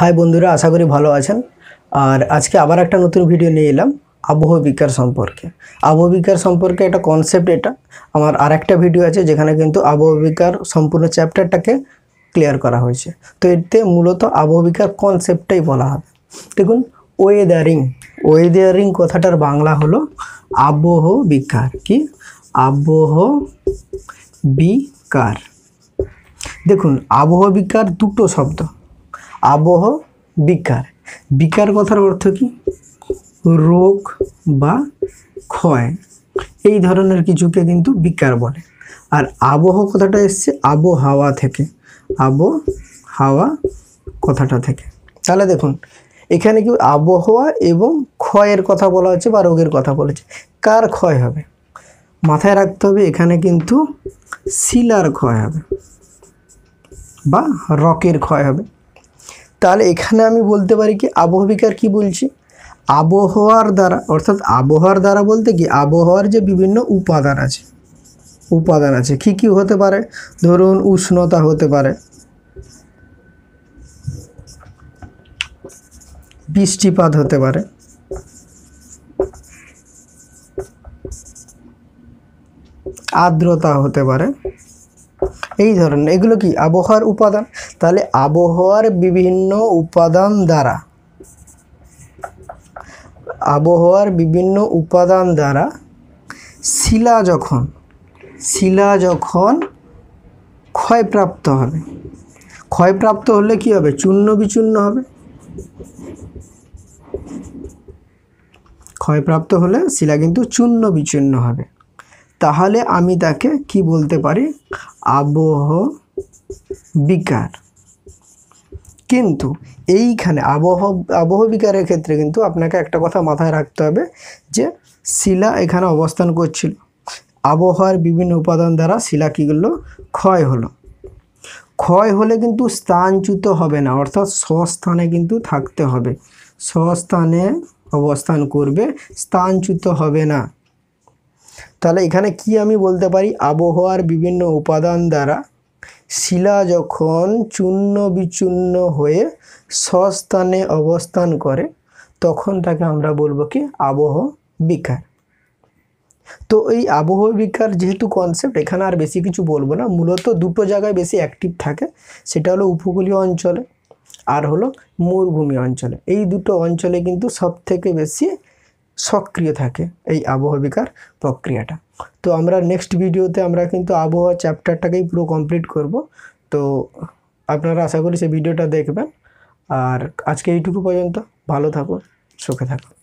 high বন্ধুরা আশা করি ভালো আছেন আর আজকে আবার একটা নতুন ভিডিও নিয়ে এলাম আবহবিজ্ঞান সম্পর্কে আবহবিজ্ঞান সম্পর্কে একটা কনসেপ্ট এটা আমার আর একটা ভিডিও আছে যেখানে কিন্তু আবহবিজ্ঞার সম্পূর্ণ চ্যাপ্টারটাকে ক্লিয়ার করা হয়েছে তো এতে মূলত আবহবিজ্ঞার কনসেপ্টটাই বলা হবে দেখুন ওয়েদারিং ওয়েদারিং কথাটার বাংলা হলো আবহ বিকার কি আবহ বিকার দেখুন আবহ বিকার দুটো শব্দ আবহ বিকার বিকার কথার অর্থ কি রোগ বা ক্ষয় এই ধরনের কিছুকে কিন্তু বিকার বলে আর আবহ কথাটা এসছে আবহাওয়া থেকে আবহাওয়া কথাটা থেকে তাহলে দেখুন এখানে কি আবহাওয়া এবং ক্ষয়ের কথা বলা হচ্ছে বা রোগের কথা বলেছে কার ক্ষয় হবে মাথায় রাখতে হবে এখানে কিন্তু শিলার ক্ষয় হবে বা রকের ক্ষয় হবে তাহলে এখানে আমি বলতে পারি কি আবহবিকার কি বলছি আবহাওয়ার দ্বারা অর্থাৎ আবহাওয়ার দ্বারা বলতে কি আবহাওয়ার যে বিভিন্ন উপাদান আছে উপাদান আছে কী কী হতে পারে ধরুন উষ্ণতা হতে পারে বৃষ্টিপাত হতে পারে আর্দ্রতা হতে পারে এই ধরনের এগুলো কি আবহাওয়ার উপাদান তাহলে আবহাওয়ার বিভিন্ন উপাদান দ্বারা আবহাওয়ার বিভিন্ন উপাদান দ্বারা শিলা যখন শিলা যখন ক্ষয়প্রাপ্ত হবে ক্ষয়প্রাপ্ত হলে কি হবে চূর্ণ বিচূর্ণ হবে ক্ষয়প্রাপ্ত হলে শিলা কিন্তু চূর্ণ বিচূর্ণ হবে তাহলে আমি তাকে কি বলতে পারি আবহ বিকার কিন্তু এইখানে আবহ আবহ বিকারের ক্ষেত্রে কিন্তু আপনাকে একটা কথা মাথায় রাখতে হবে যে শিলা এখানে অবস্থান করছিল আবহাওয়ার বিভিন্ন উপাদান দ্বারা শিলা কী করলো ক্ষয় হলো ক্ষয় হলে কিন্তু স্থানচ্যুত হবে না অর্থাৎ স্বস্থানে কিন্তু থাকতে হবে স্বস্থানে অবস্থান করবে স্থানচ্যুত হবে না তাহলে এখানে কি আমি বলতে পারি আবহাওয়ার বিভিন্ন উপাদান দ্বারা শিলা যখন চূন্য বিচূন্ন হয়ে সস্থানে অবস্থান করে তখন তাকে আমরা বলবো কি আবহ বিকার তো এই আবহ বিকার যেহেতু কনসেপ্ট এখানে আর বেশি কিছু বলবো না মূলত দুটো জায়গায় বেশি অ্যাক্টিভ থাকে সেটা হলো উপকূলীয় অঞ্চলে আর হলো মরুভূমি অঞ্চলে এই দুটো অঞ্চলে কিন্তু সবথেকে বেশি সক্রিয় থাকে এই আবহাওয়া বিকার প্রক্রিয়াটা তো আমরা নেক্সট ভিডিওতে আমরা কিন্তু আবহাওয়া চ্যাপ্টারটাকেই পুরো কমপ্লিট করব তো আপনারা আশা করি সেই ভিডিওটা দেখবেন আর আজকে এইটুকু পর্যন্ত ভালো থাকুন সুখে থাকুন